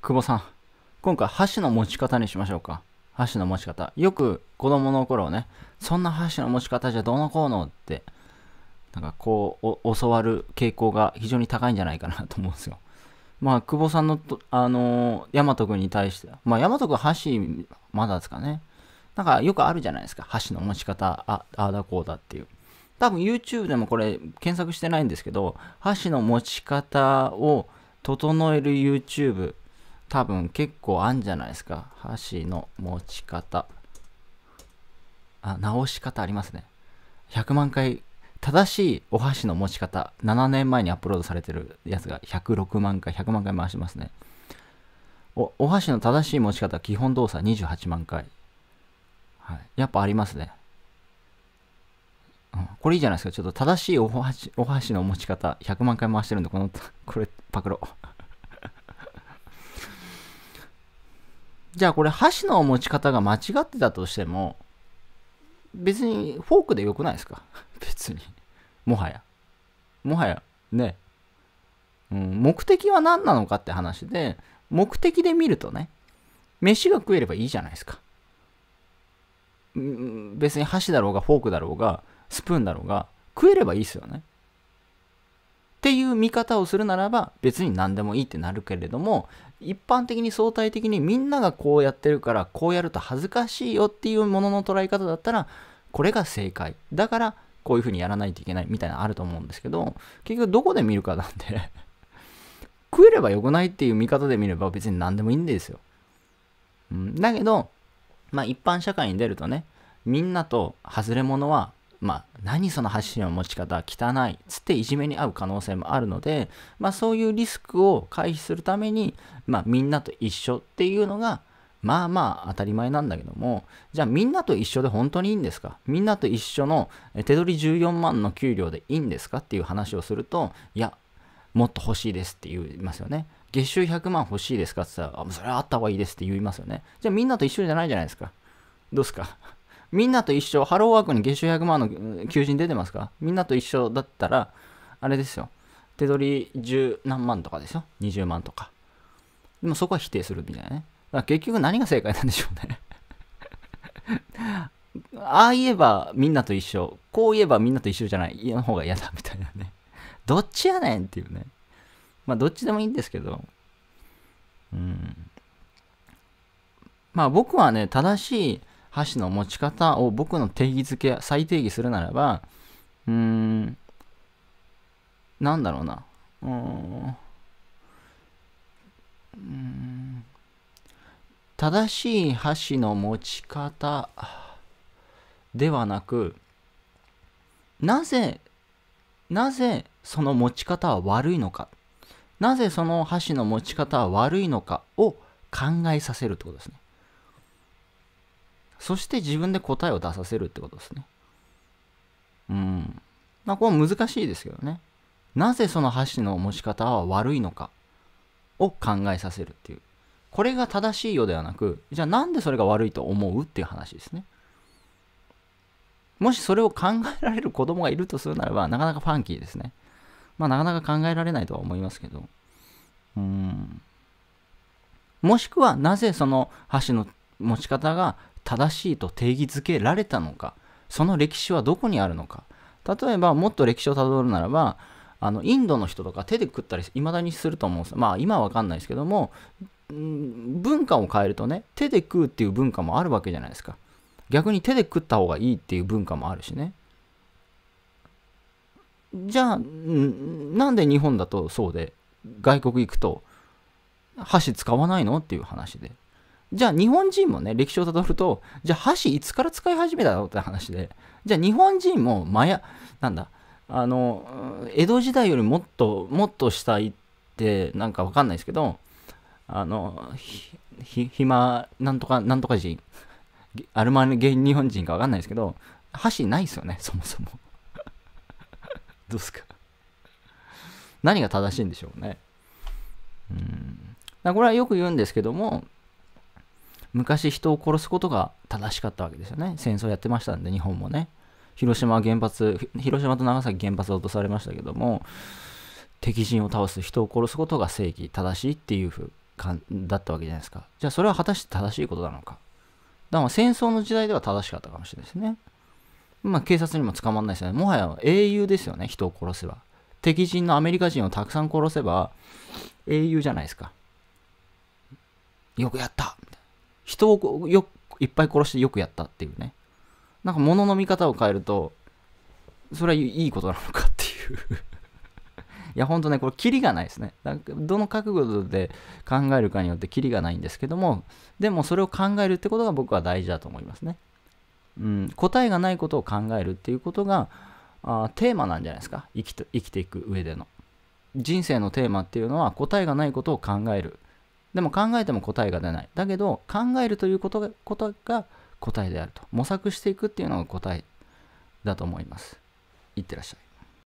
久保さん、今回箸の持ち方にしましょうか。箸の持ち方。よく子供の頃ね、そんな箸の持ち方じゃどうのこうのって、なんかこう、教わる傾向が非常に高いんじゃないかなと思うんですよ。まあ、久保さんのと、あのー、大和君に対して、まあ、大和君箸、まだですかね。なんかよくあるじゃないですか。箸の持ち方、あ、あだこうだっていう。多分 YouTube でもこれ検索してないんですけど、箸の持ち方を整える YouTube 多分結構あんじゃないですか。箸の持ち方。あ、直し方ありますね。100万回、正しいお箸の持ち方、7年前にアップロードされてるやつが106万回、100万回回しますね。おお箸の正しい持ち方、基本動作28万回。はい、やっぱありますね。うん、これいいじゃないですか。ちょっと正しいお箸お箸の持ち方、100万回回してるんで、この、これ、パクロ。じゃあこれ箸の持ち方が間違ってたとしても別にフォークでよくないですか 別にもはやもはやね、うん、目的は何なのかって話で目的で見るとね飯が食えればいいじゃないですか、うん、別に箸だろうがフォークだろうがスプーンだろうが食えればいいですよねっていう見方をするならば別に何でもいいってなるけれども一般的に相対的にみんながこうやってるからこうやると恥ずかしいよっていうものの捉え方だったらこれが正解だからこういうふうにやらないといけないみたいなのあると思うんですけど結局どこで見るかなんで食えればよくないっていう見方で見れば別に何でもいいんですよ、うん、だけどまあ一般社会に出るとねみんなと外れ者はまあ、何その発信の持ち方汚いつっていじめに遭う可能性もあるので、まあ、そういうリスクを回避するために、まあ、みんなと一緒っていうのがまあまあ当たり前なんだけどもじゃあみんなと一緒で本当にいいんですかみんなと一緒の手取り14万の給料でいいんですかっていう話をするといやもっと欲しいですって言いますよね月収100万欲しいですかって言ったらあそれはあった方がいいですって言いますよねじゃあみんなと一緒じゃないじゃないですかどうすかみんなと一緒、ハローワークに月収100万の求人出てますかみんなと一緒だったら、あれですよ。手取り10何万とかでしょ ?20 万とか。でもそこは否定するみたいなね。だから結局何が正解なんでしょうね ああ言えばみんなと一緒。こう言えばみんなと一緒じゃない。家の方が嫌だみたいなね。どっちやねんっていうね。まあどっちでもいいんですけど。うん。まあ僕はね、正しい箸の持ち方を僕の定義づけ、再定義するならば、うーん、なんだろうな。うん、うーん正しい箸の持ち方ではなく、なぜ、なぜその持ち方は悪いのか、なぜその箸の持ち方は悪いのかを考えさせるってことですね。そして自分で答えを出させるってことですね。うん。まあ、これ難しいですけどね。なぜその箸の持ち方は悪いのかを考えさせるっていう。これが正しいよではなく、じゃあなんでそれが悪いと思うっていう話ですね。もしそれを考えられる子供がいるとするならば、なかなかファンキーですね。まあなかなか考えられないとは思いますけど。うん。もしくは、なぜその箸の持ち方が正しいと定義づけられたのかその歴史はどこにあるのか例えばもっと歴史をたどるならばあのインドの人とか手で食ったりいまだにすると思うんですまあ今は分かんないですけども文化を変えるとね手で食うっていう文化もあるわけじゃないですか逆に手で食った方がいいっていう文化もあるしねじゃあなんで日本だとそうで外国行くと箸使わないのっていう話でじゃあ日本人もね、歴史をたどると、じゃあ箸いつから使い始めたのって話で、じゃあ日本人もマヤ、なんだ、あの、江戸時代よりもっと、もっと下行って、なんかわかんないですけど、あの、ひ、ひ暇、なんとか、なんとか人、アルマゲン日本人かわかんないですけど、箸ないですよね、そもそも。どうすか。何が正しいんでしょうね。うん。これはよく言うんですけども、昔人を殺すことが正しかったわけですよね戦争やってましたんで日本もね広島原発広島と長崎原発を落とされましたけども敵陣を倒す人を殺すことが正義正しいっていううだったわけじゃないですかじゃあそれは果たして正しいことなのかだから戦争の時代では正しかったかもしれないですねまあ警察にも捕まんないですよねもはや英雄ですよね人を殺せば敵陣のアメリカ人をたくさん殺せば英雄じゃないですかよくやった人をよいっぱい殺してよくやったっていうね。なんか物の見方を変えると、それはいいことなのかっていう いや、ほんとね、これ、キリがないですね。なんかどの角度で考えるかによってキリがないんですけども、でもそれを考えるってことが僕は大事だと思いますね。うん、答えがないことを考えるっていうことが、あテーマなんじゃないですか生きて生きていく上での。人生のテーマっていうのは答えがないことを考えるでも考えても答えが出ない。だけど、考えるということがことが答えであると。模索していくっていうのが答えだと思います。いってらっしゃい。